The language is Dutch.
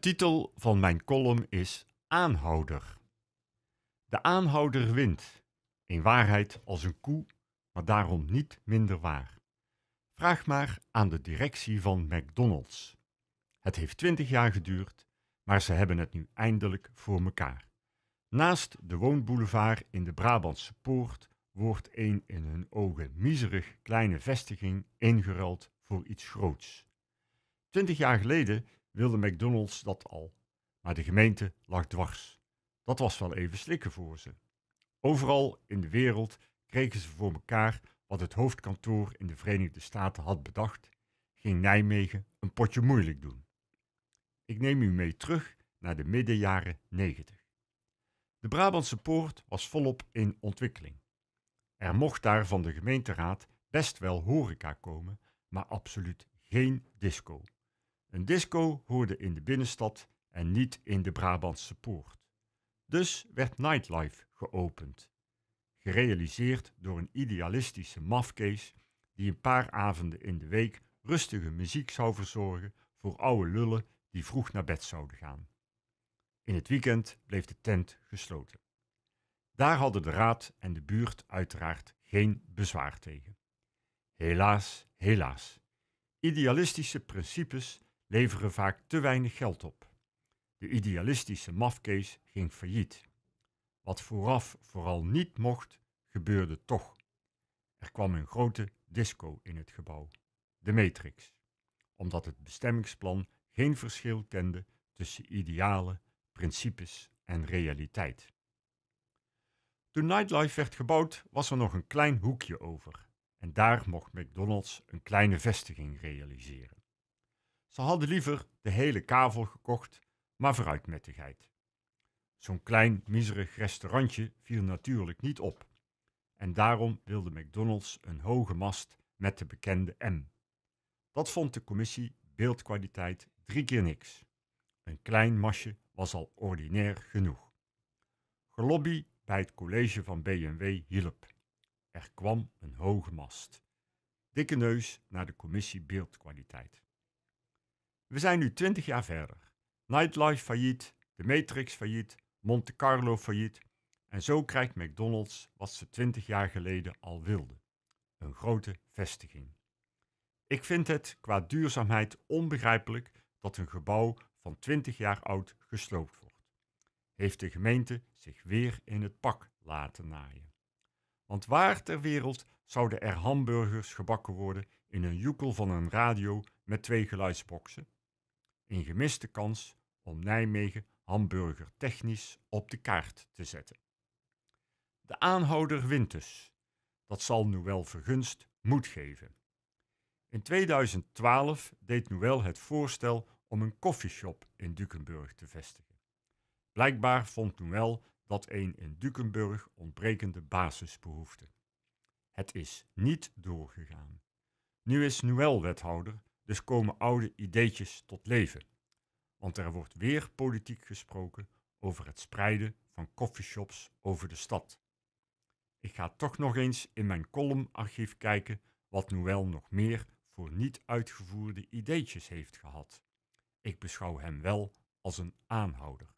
De titel van mijn column is Aanhouder. De aanhouder wint, in waarheid als een koe, maar daarom niet minder waar. Vraag maar aan de directie van McDonald's. Het heeft twintig jaar geduurd, maar ze hebben het nu eindelijk voor elkaar. Naast de woonboulevard in de Brabantse Poort wordt een in hun ogen miserig kleine vestiging ingeruild voor iets groots. Twintig jaar geleden wilde McDonald's dat al, maar de gemeente lag dwars. Dat was wel even slikken voor ze. Overal in de wereld kregen ze voor elkaar wat het hoofdkantoor in de Verenigde Staten had bedacht, ging Nijmegen een potje moeilijk doen. Ik neem u mee terug naar de middenjaren 90. De Brabantse Poort was volop in ontwikkeling. Er mocht daar van de gemeenteraad best wel horeca komen, maar absoluut geen disco. Een disco hoorde in de binnenstad en niet in de Brabantse poort. Dus werd Nightlife geopend. Gerealiseerd door een idealistische mafkees die een paar avonden in de week rustige muziek zou verzorgen voor oude lullen die vroeg naar bed zouden gaan. In het weekend bleef de tent gesloten. Daar hadden de raad en de buurt uiteraard geen bezwaar tegen. Helaas, helaas. Idealistische principes leveren vaak te weinig geld op. De idealistische mafkees ging failliet. Wat vooraf vooral niet mocht, gebeurde toch. Er kwam een grote disco in het gebouw, de Matrix, omdat het bestemmingsplan geen verschil kende tussen idealen, principes en realiteit. Toen Nightlife werd gebouwd, was er nog een klein hoekje over, en daar mocht McDonald's een kleine vestiging realiseren. Ze hadden liever de hele kavel gekocht, maar vooruit met de geit. Zo'n klein, miserig restaurantje viel natuurlijk niet op. En daarom wilde McDonald's een hoge mast met de bekende M. Dat vond de commissie beeldkwaliteit drie keer niks. Een klein masje was al ordinair genoeg. Gelobby bij het college van BMW hielp. Er kwam een hoge mast. Dikke neus naar de commissie beeldkwaliteit. We zijn nu 20 jaar verder. Nightlife failliet, de Matrix failliet, Monte Carlo failliet. En zo krijgt McDonald's wat ze 20 jaar geleden al wilden: een grote vestiging. Ik vind het qua duurzaamheid onbegrijpelijk dat een gebouw van 20 jaar oud gesloopt wordt. Heeft de gemeente zich weer in het pak laten naaien? Want waar ter wereld zouden er hamburgers gebakken worden in een joekel van een radio met twee geluidsboxen? een gemiste kans om Nijmegen hamburger technisch op de kaart te zetten. De aanhouder wint dus. Dat zal Noël Vergunst moed geven. In 2012 deed Noël het voorstel om een koffieshop in Dukenburg te vestigen. Blijkbaar vond Noël dat een in Dukenburg ontbrekende basisbehoefte. Het is niet doorgegaan. Nu is Noël wethouder dus komen oude ideetjes tot leven. Want er wordt weer politiek gesproken over het spreiden van coffeeshops over de stad. Ik ga toch nog eens in mijn columnarchief kijken wat Noël nog meer voor niet uitgevoerde ideetjes heeft gehad. Ik beschouw hem wel als een aanhouder.